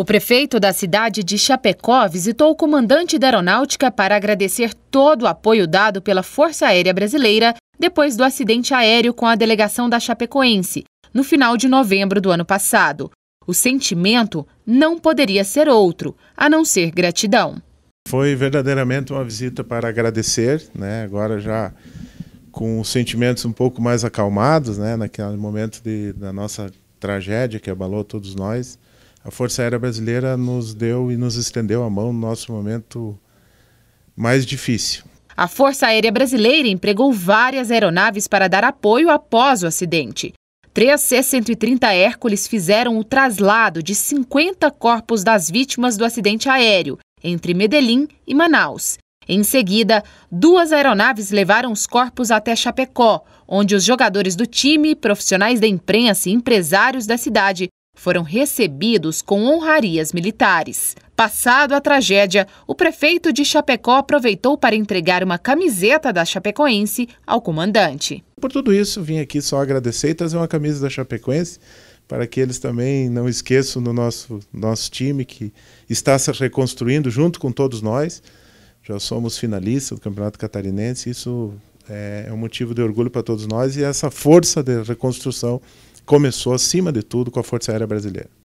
O prefeito da cidade de Chapecó visitou o comandante da aeronáutica para agradecer todo o apoio dado pela Força Aérea Brasileira depois do acidente aéreo com a delegação da Chapecoense, no final de novembro do ano passado. O sentimento não poderia ser outro, a não ser gratidão. Foi verdadeiramente uma visita para agradecer, né? agora já com sentimentos um pouco mais acalmados, né? naquele momento de, da nossa tragédia que abalou todos nós a Força Aérea Brasileira nos deu e nos estendeu a mão no nosso momento mais difícil. A Força Aérea Brasileira empregou várias aeronaves para dar apoio após o acidente. Três C-130 Hércules fizeram o traslado de 50 corpos das vítimas do acidente aéreo entre Medellín e Manaus. Em seguida, duas aeronaves levaram os corpos até Chapecó, onde os jogadores do time, profissionais da imprensa e empresários da cidade foram recebidos com honrarias militares. Passado a tragédia, o prefeito de Chapecó aproveitou para entregar uma camiseta da Chapecoense ao comandante. Por tudo isso, vim aqui só agradecer e trazer uma camisa da Chapecoense para que eles também não esqueçam do nosso, nosso time que está se reconstruindo junto com todos nós. Já somos finalistas do Campeonato Catarinense, isso é, é um motivo de orgulho para todos nós e essa força de reconstrução começou, acima de tudo, com a Força Aérea Brasileira.